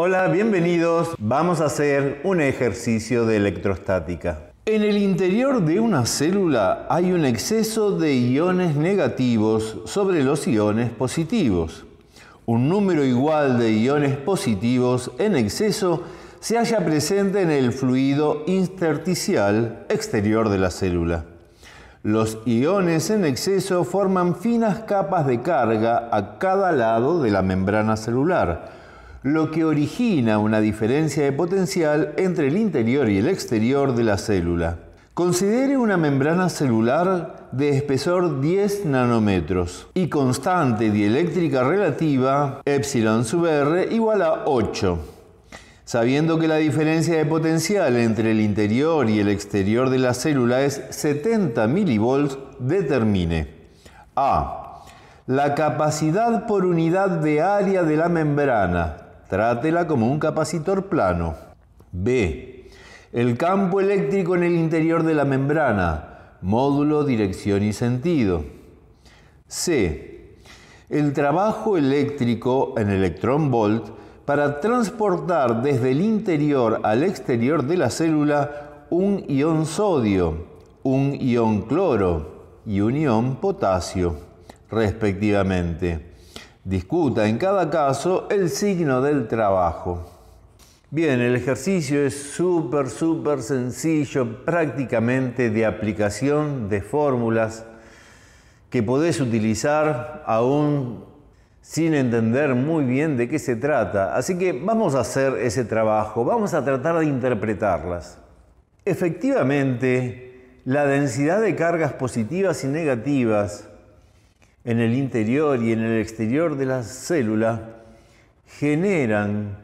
Hola, bienvenidos. Vamos a hacer un ejercicio de electrostática. En el interior de una célula hay un exceso de iones negativos sobre los iones positivos. Un número igual de iones positivos en exceso se halla presente en el fluido intersticial exterior de la célula. Los iones en exceso forman finas capas de carga a cada lado de la membrana celular lo que origina una diferencia de potencial entre el interior y el exterior de la célula. Considere una membrana celular de espesor 10 nanómetros y constante dieléctrica relativa epsilon sub r igual a 8. Sabiendo que la diferencia de potencial entre el interior y el exterior de la célula es 70 milivolts, determine a. La capacidad por unidad de área de la membrana Trátela como un capacitor plano. B. El campo eléctrico en el interior de la membrana, módulo, dirección y sentido. C. El trabajo eléctrico en electronvolt volt para transportar desde el interior al exterior de la célula un ion sodio, un ion cloro y un ion potasio, respectivamente discuta en cada caso el signo del trabajo. Bien, el ejercicio es súper, súper sencillo, prácticamente de aplicación de fórmulas que podés utilizar aún sin entender muy bien de qué se trata. Así que vamos a hacer ese trabajo, vamos a tratar de interpretarlas. Efectivamente, la densidad de cargas positivas y negativas en el interior y en el exterior de la célula generan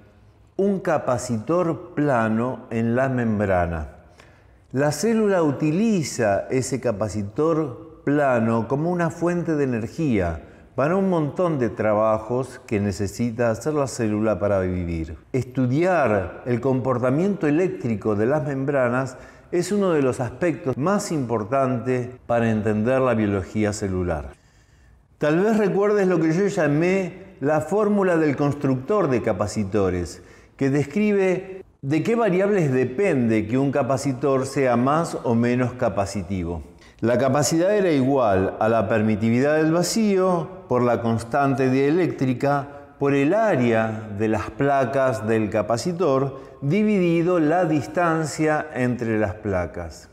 un capacitor plano en la membrana. La célula utiliza ese capacitor plano como una fuente de energía para un montón de trabajos que necesita hacer la célula para vivir. Estudiar el comportamiento eléctrico de las membranas es uno de los aspectos más importantes para entender la biología celular. Tal vez recuerdes lo que yo llamé la fórmula del constructor de capacitores, que describe de qué variables depende que un capacitor sea más o menos capacitivo. La capacidad era igual a la permitividad del vacío por la constante dieléctrica por el área de las placas del capacitor dividido la distancia entre las placas.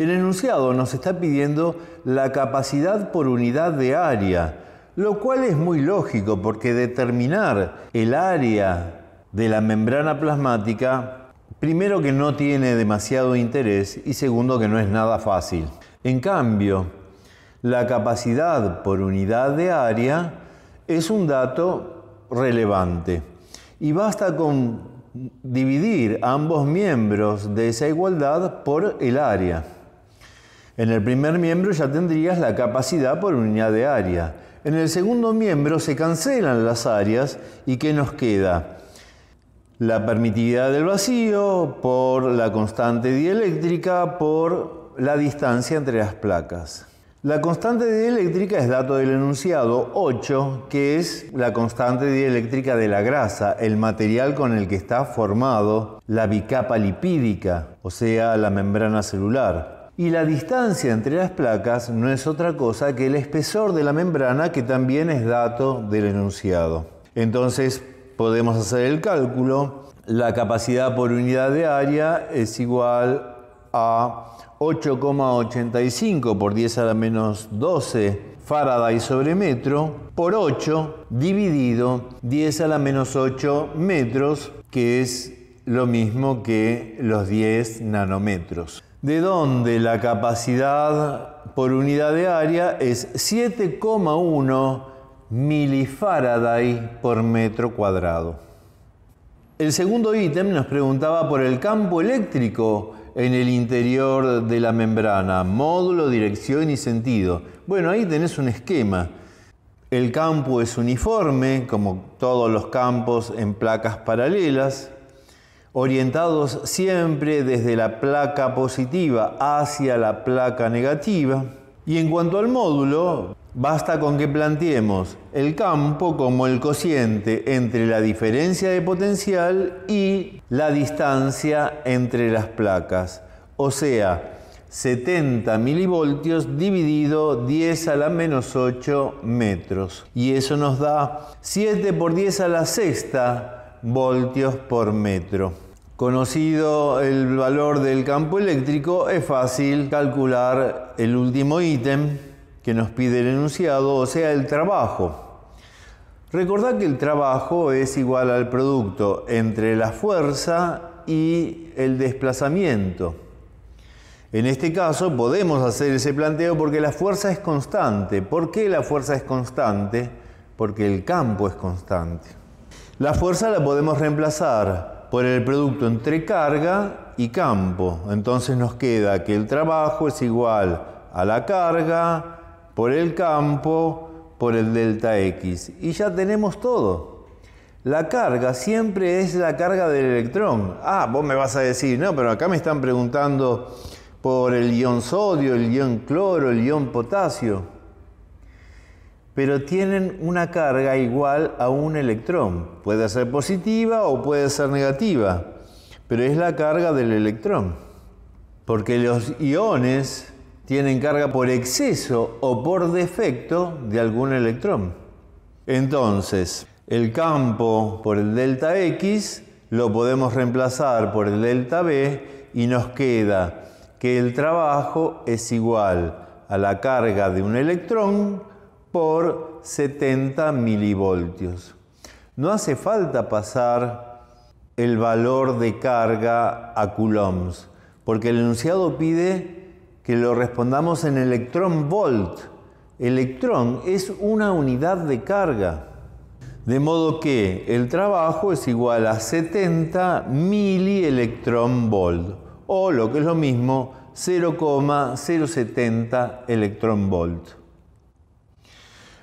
El enunciado nos está pidiendo la capacidad por unidad de área, lo cual es muy lógico porque determinar el área de la membrana plasmática, primero que no tiene demasiado interés y segundo que no es nada fácil. En cambio, la capacidad por unidad de área es un dato relevante y basta con dividir ambos miembros de esa igualdad por el área. En el primer miembro ya tendrías la capacidad por unidad de área. En el segundo miembro se cancelan las áreas y ¿qué nos queda? La permitividad del vacío por la constante dieléctrica por la distancia entre las placas. La constante dieléctrica es dato del enunciado 8, que es la constante dieléctrica de la grasa, el material con el que está formado la bicapa lipídica, o sea, la membrana celular. Y la distancia entre las placas no es otra cosa que el espesor de la membrana, que también es dato del enunciado. Entonces podemos hacer el cálculo. La capacidad por unidad de área es igual a 8,85 por 10 a la menos 12 Faraday sobre metro por 8 dividido 10 a la menos 8 metros, que es lo mismo que los 10 nanómetros de donde la capacidad por unidad de área es 7,1 milifaraday por metro cuadrado. El segundo ítem nos preguntaba por el campo eléctrico en el interior de la membrana, módulo, dirección y sentido. Bueno, ahí tenés un esquema. El campo es uniforme, como todos los campos en placas paralelas orientados siempre desde la placa positiva hacia la placa negativa. Y en cuanto al módulo, basta con que planteemos el campo como el cociente entre la diferencia de potencial y la distancia entre las placas, o sea, 70 milivoltios dividido 10 a la menos 8 metros. Y eso nos da 7 por 10 a la sexta voltios por metro. Conocido el valor del campo eléctrico, es fácil calcular el último ítem que nos pide el enunciado, o sea, el trabajo. Recordad que el trabajo es igual al producto entre la fuerza y el desplazamiento. En este caso podemos hacer ese planteo porque la fuerza es constante. ¿Por qué la fuerza es constante? Porque el campo es constante. La fuerza la podemos reemplazar por el producto entre carga y campo. Entonces nos queda que el trabajo es igual a la carga por el campo por el delta X. Y ya tenemos todo. La carga siempre es la carga del electrón. Ah, vos me vas a decir, no, pero acá me están preguntando por el ion sodio, el ion cloro, el ion potasio pero tienen una carga igual a un electrón. Puede ser positiva o puede ser negativa, pero es la carga del electrón. Porque los iones tienen carga por exceso o por defecto de algún electrón. Entonces, el campo por el delta X lo podemos reemplazar por el delta B y nos queda que el trabajo es igual a la carga de un electrón por 70 milivoltios. No hace falta pasar el valor de carga a coulombs, porque el enunciado pide que lo respondamos en electrón volt. Electrón es una unidad de carga. De modo que el trabajo es igual a 70 milielectrón volt, o lo que es lo mismo, 0,070 electron volt.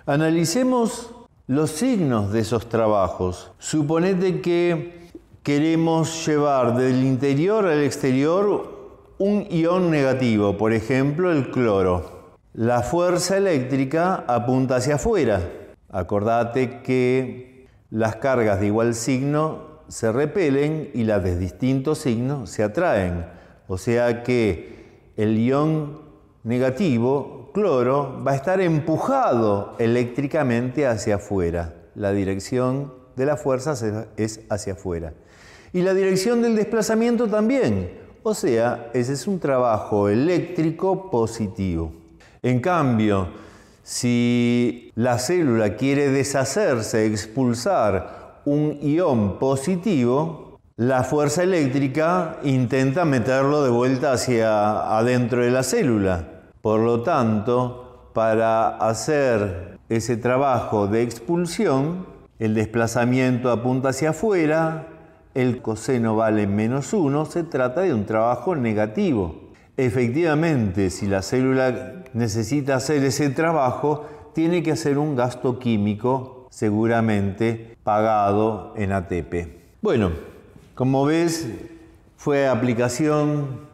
Analicemos los signos de esos trabajos. Suponete que queremos llevar del interior al exterior un ion negativo, por ejemplo el cloro. La fuerza eléctrica apunta hacia afuera. Acordate que las cargas de igual signo se repelen y las de distinto signo se atraen. O sea que el ion negativo cloro va a estar empujado eléctricamente hacia afuera. La dirección de las fuerzas es hacia afuera. Y la dirección del desplazamiento también. O sea, ese es un trabajo eléctrico positivo. En cambio, si la célula quiere deshacerse, expulsar un ión positivo, la fuerza eléctrica intenta meterlo de vuelta hacia adentro de la célula por lo tanto, para hacer ese trabajo de expulsión, el desplazamiento apunta hacia afuera, el coseno vale menos 1, se trata de un trabajo negativo. Efectivamente, si la célula necesita hacer ese trabajo, tiene que hacer un gasto químico seguramente pagado en ATP. Bueno, como ves, fue aplicación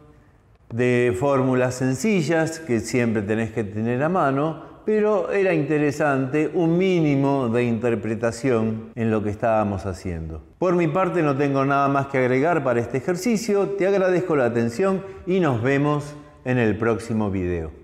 de fórmulas sencillas que siempre tenés que tener a mano, pero era interesante un mínimo de interpretación en lo que estábamos haciendo. Por mi parte no tengo nada más que agregar para este ejercicio, te agradezco la atención y nos vemos en el próximo video.